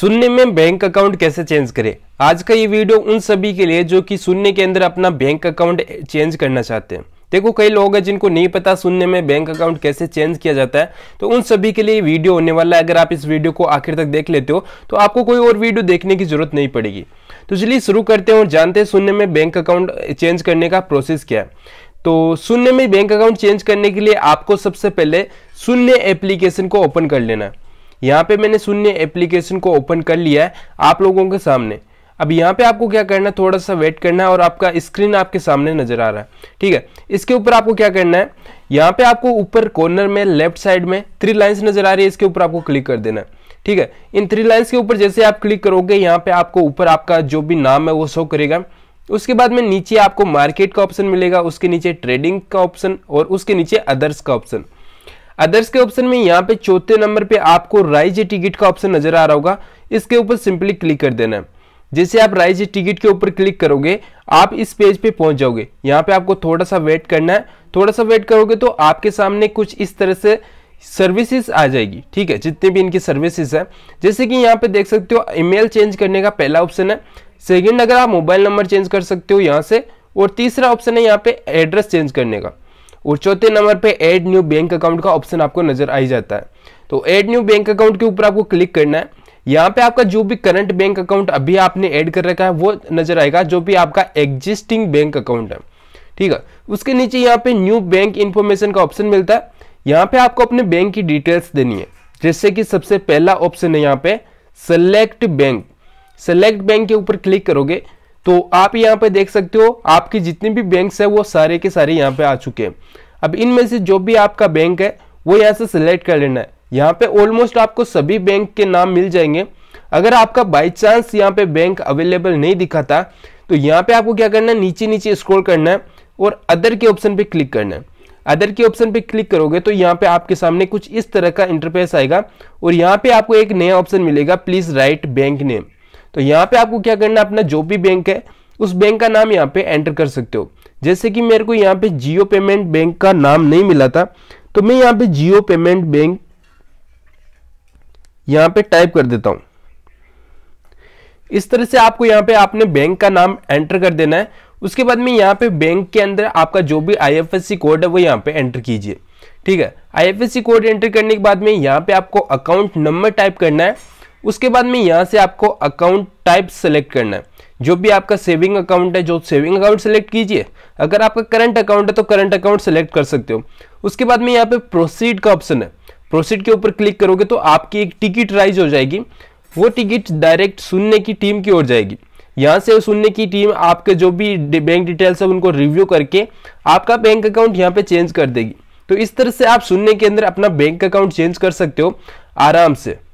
सुनने में bank account कैसे चेंज करें आज का ये वीडियो उन सभी के लिए जो कि सुनने के अंदर अपना बैंक अकाउंट चेंज करना चाहते हैं देखो कई लोग हैं जिनको नहीं पता सुनने में बैंक अकाउंट कैसे चेंज किया जाता है तो उन सभी के लिए वीडियो होने वाला है अगर आप इस वीडियो को आखिर तक देख लेते हो तो आपको कोई और वीडियो देखने की जरूरत नहीं पड़ेगी तो चलिए शुरू करते हैं और जानते हैं सुनने में बैंक अकाउंट चेंज करने का प्रोसेस क्या है तो शून्य में बैंक अकाउंट चेंज करने के लिए आपको सबसे पहले शून्य एप्लीकेशन को ओपन कर लेना है यहाँ पे मैंने शून्य एप्लीकेशन को ओपन कर लिया है आप लोगों के सामने अब यहाँ पे आपको क्या करना है थोड़ा सा वेट करना है और आपका स्क्रीन आपके सामने नजर आ रहा है ठीक है इसके ऊपर आपको क्या करना है यहाँ पे आपको ऊपर कॉर्नर में लेफ्ट साइड में थ्री लाइन्स नजर आ रही है इसके ऊपर आपको क्लिक कर देना है ठीक है इन थ्री लाइन्स के ऊपर जैसे आप क्लिक करोगे यहाँ पे आपको ऊपर आपका जो भी नाम है वो शो करेगा उसके बाद में नीचे आपको मार्केट का ऑप्शन मिलेगा उसके नीचे ट्रेडिंग का ऑप्शन और उसके नीचे अदर्स का ऑप्शन अदर्स के ऑप्शन में यहाँ पे चौथे नंबर पे आपको राइज टिकट का ऑप्शन नजर आ रहा होगा इसके ऊपर सिंपली क्लिक कर देना है जैसे आप राइज टिकट के ऊपर क्लिक करोगे आप इस पेज पे पहुंच जाओगे यहाँ पे आपको थोड़ा सा वेट करना है थोड़ा सा वेट करोगे तो आपके सामने कुछ इस तरह से सर्विसेज आ जाएगी ठीक है जितने भी इनकी सर्विसेज है जैसे कि यहाँ पे देख सकते हो ईमेल चेंज करने का पहला ऑप्शन है सेकेंड अगर आप मोबाइल नंबर चेंज कर सकते हो यहाँ से और तीसरा ऑप्शन है यहाँ पे एड्रेस चेंज करने का और चौथे नंबर पे ऐड न्यू बैंक अकाउंट का ऑप्शन आपको नजर आ ही जाता है तो ऐड न्यू बैंक अकाउंट के ऊपर आपको क्लिक करना है यहाँ पे आपका जो भी करंट बैंक अकाउंट अभी आपने ऐड कर रखा है वो नजर आएगा जो भी आपका एग्जिस्टिंग बैंक अकाउंट है ठीक है उसके नीचे यहाँ पे न्यू बैंक इन्फॉर्मेशन का ऑप्शन मिलता है यहाँ पे आपको अपने बैंक की डिटेल्स देनी है जैसे कि सबसे पहला ऑप्शन है यहाँ पे सेलेक्ट बैंक सेलेक्ट बैंक के ऊपर क्लिक करोगे तो आप यहाँ पे देख सकते हो आपकी जितनी भी बैंक्स है वो सारे के सारे यहाँ पे आ चुके हैं अब इनमें से जो भी आपका बैंक है वो यहाँ से सिलेक्ट कर लेना है यहाँ पे ऑलमोस्ट आपको सभी बैंक के नाम मिल जाएंगे अगर आपका बाई चांस यहाँ पे बैंक अवेलेबल नहीं दिखाता तो यहाँ पे आपको क्या करना है नीचे नीचे स्क्रोल करना है और अदर के ऑप्शन पे क्लिक करना है अदर के ऑप्शन पे क्लिक करोगे तो यहाँ पे आपके सामने कुछ इस तरह का इंटरफेस आएगा और यहाँ पे आपको एक नया ऑप्शन मिलेगा प्लीज राइट बैंक नेम तो यहाँ पे आपको क्या करना है अपना जो भी बैंक है उस बैंक का नाम यहाँ पे एंटर कर सकते हो जैसे कि मेरे को यहाँ पे जियो पेमेंट बैंक का नाम नहीं मिला था तो मैं यहाँ पे जियो पेमेंट बैंक यहाँ पे टाइप कर देता हूँ इस तरह से आपको यहाँ पे आपने बैंक का नाम एंटर कर देना है उसके बाद में यहाँ पे बैंक के अंदर आपका जो भी आई कोड है वो यहाँ पे एंटर कीजिए ठीक है आई कोड एंटर करने के बाद में यहाँ पे आपको अकाउंट नंबर टाइप करना है उसके बाद में यहाँ से आपको अकाउंट टाइप सेलेक्ट करना है जो भी आपका सेविंग अकाउंट है जो सेविंग अकाउंट सेलेक्ट कीजिए अगर आपका करंट अकाउंट है तो करंट अकाउंट सेलेक्ट कर सकते हो उसके बाद में यहाँ पे प्रोसीड का ऑप्शन है प्रोसीड के ऊपर क्लिक करोगे तो आपकी एक टिकट राइज हो जाएगी वो टिकट डायरेक्ट सुनने की टीम की ओर जाएगी यहाँ से सुनने की टीम आपके जो भी बैंक डिटेल्स है उनको रिव्यू करके आपका बैंक अकाउंट यहाँ पे चेंज कर देगी तो इस तरह से आप सुनने के अंदर अपना बैंक अकाउंट चेंज कर सकते हो आराम से